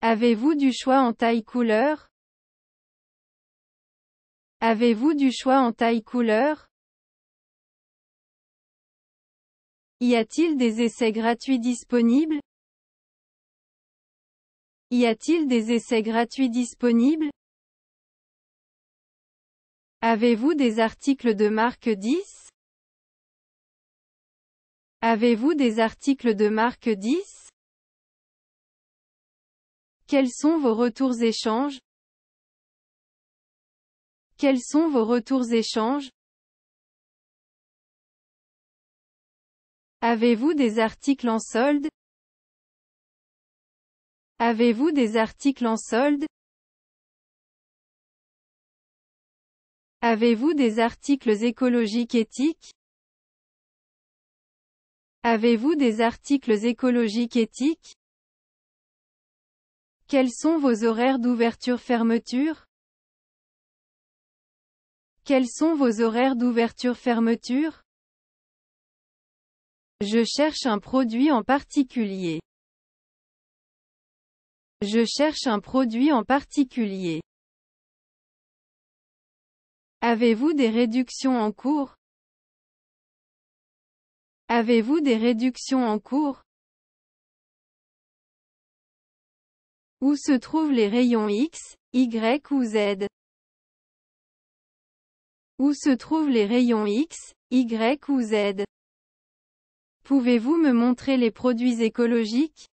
Avez-vous du choix en taille couleur Avez-vous du choix en taille couleur Y a-t-il des essais gratuits disponibles Y a-t-il des essais gratuits disponibles Avez-vous des articles de marque 10 Avez-vous des articles de marque 10 quels sont vos retours échanges Quels sont vos retours échanges Avez-vous des articles en solde Avez-vous des articles en solde Avez-vous des articles écologiques éthiques Avez-vous des articles écologiques éthiques quels sont vos horaires d'ouverture-fermeture Quels sont vos horaires d'ouverture-fermeture Je cherche un produit en particulier. Je cherche un produit en particulier. Avez-vous des réductions en cours Avez-vous des réductions en cours Où se trouvent les rayons X, Y ou Z Où se trouvent les rayons X, Y ou Z Pouvez-vous me montrer les produits écologiques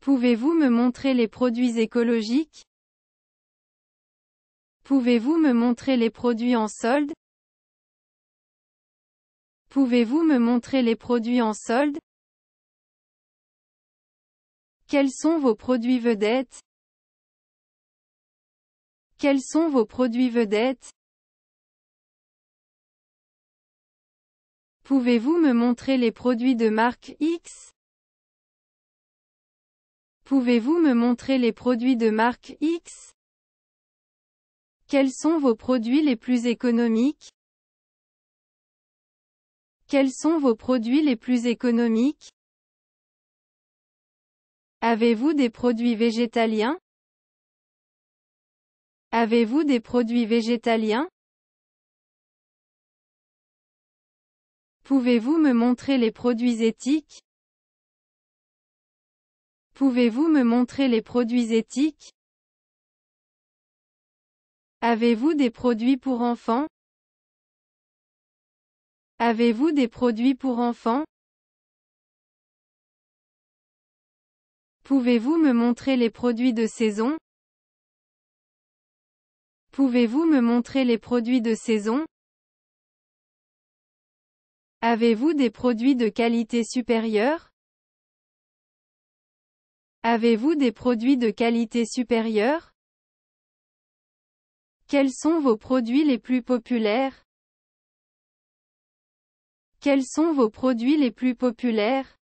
Pouvez-vous me montrer les produits écologiques Pouvez-vous me montrer les produits en solde Pouvez-vous me montrer les produits en solde quels sont vos produits vedettes Quels sont vos produits vedettes Pouvez-vous me montrer les produits de marque X Pouvez-vous me montrer les produits de marque X Quels sont vos produits les plus économiques Quels sont vos produits les plus économiques Avez-vous des produits végétaliens Avez-vous des produits végétaliens Pouvez-vous me montrer les produits éthiques Pouvez-vous me montrer les produits éthiques Avez-vous des produits pour enfants Avez-vous des produits pour enfants Pouvez-vous me montrer les produits de saison Pouvez-vous me montrer les produits de saison Avez-vous des produits de qualité supérieure Avez-vous des produits de qualité supérieure Quels sont vos produits les plus populaires Quels sont vos produits les plus populaires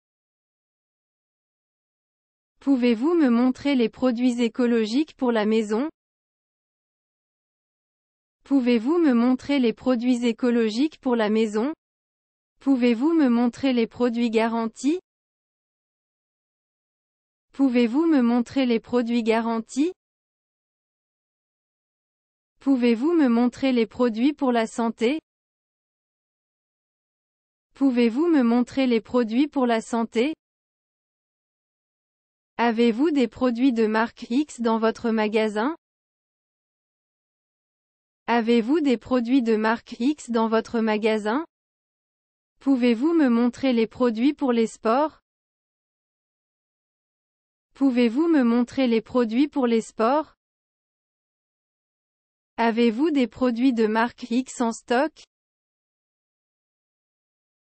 Pouvez-vous me montrer les produits écologiques pour la maison Pouvez-vous me montrer les produits écologiques pour la maison Pouvez-vous me montrer les produits garantis Pouvez-vous me montrer les produits garantis Pouvez-vous me montrer les produits pour la santé Pouvez-vous me montrer les produits pour la santé Avez-vous des produits de marque X dans votre magasin Avez-vous des produits de marque X dans votre magasin Pouvez-vous me montrer les produits pour les sports Pouvez-vous me montrer les produits pour les sports Avez-vous des produits de marque X en stock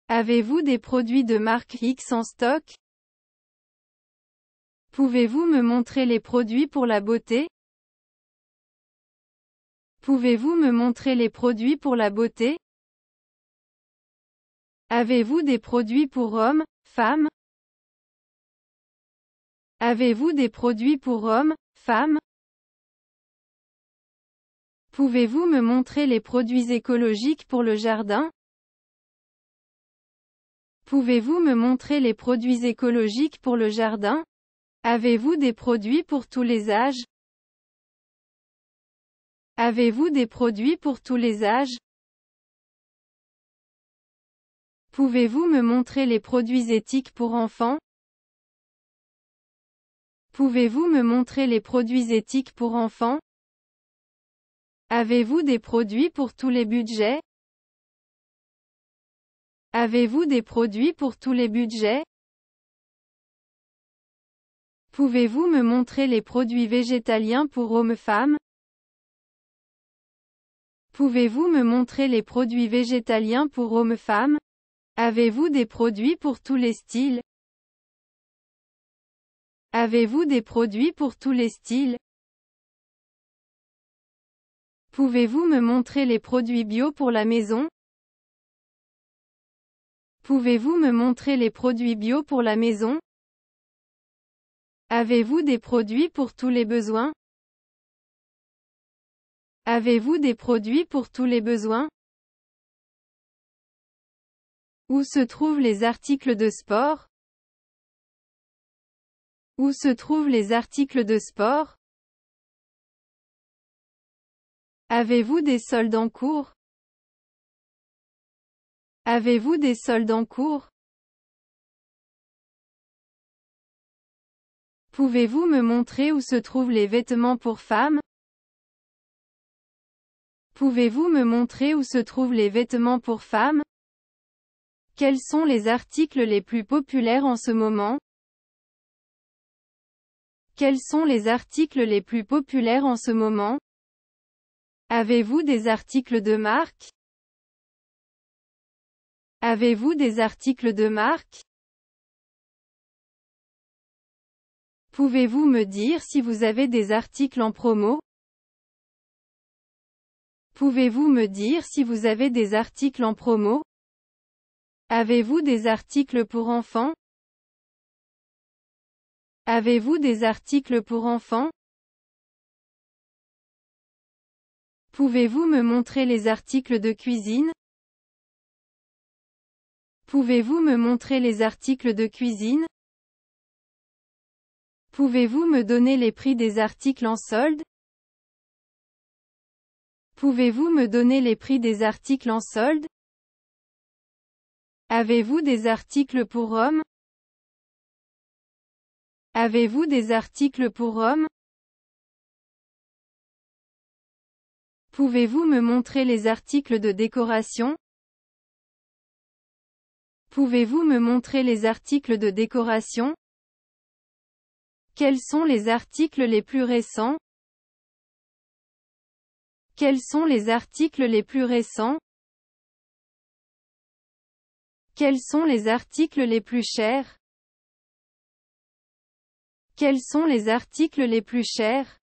Avez-vous des produits de marque X en stock Pouvez-vous me montrer les produits pour la beauté Pouvez-vous me montrer les produits pour la beauté Avez-vous des produits pour hommes, femmes Avez-vous des produits pour hommes, femmes Pouvez-vous me montrer les produits écologiques pour le jardin Pouvez-vous me montrer les produits écologiques pour le jardin Avez-vous des produits pour tous les âges Avez-vous des produits pour tous les âges Pouvez-vous me montrer les produits éthiques pour enfants Pouvez-vous me montrer les produits éthiques pour enfants Avez-vous des produits pour tous les budgets Avez-vous des produits pour tous les budgets Pouvez-vous me montrer les produits végétaliens pour hommes-femmes Pouvez-vous me montrer les produits végétaliens pour hommes-femmes Avez-vous des produits pour tous les styles Avez-vous des produits pour tous les styles Pouvez-vous me montrer les produits bio pour la maison Pouvez-vous me montrer les produits bio pour la maison Avez-vous des produits pour tous les besoins Avez-vous des produits pour tous les besoins Où se trouvent les articles de sport Où se trouvent les articles de sport Avez-vous des soldes en cours Avez-vous des soldes en cours Pouvez-vous me montrer où se trouvent les vêtements pour femmes Pouvez-vous me montrer où se trouvent les vêtements pour femmes Quels sont les articles les plus populaires en ce moment Quels sont les articles les plus populaires en ce moment Avez-vous des articles de marque Avez-vous des articles de marque Pouvez-vous me dire si vous avez des articles en promo Pouvez-vous me dire si vous avez des articles en promo Avez-vous des articles pour enfants Avez-vous des articles pour enfants Pouvez-vous me montrer les articles de cuisine Pouvez-vous me montrer les articles de cuisine Pouvez-vous me donner les prix des articles en solde Pouvez-vous me donner les prix des articles en solde Avez-vous des articles pour hommes Avez-vous des articles pour hommes Pouvez-vous me montrer les articles de décoration Pouvez-vous me montrer les articles de décoration quels sont les articles les plus récents Quels sont les articles les plus récents Quels sont les articles les plus chers Quels sont les articles les plus chers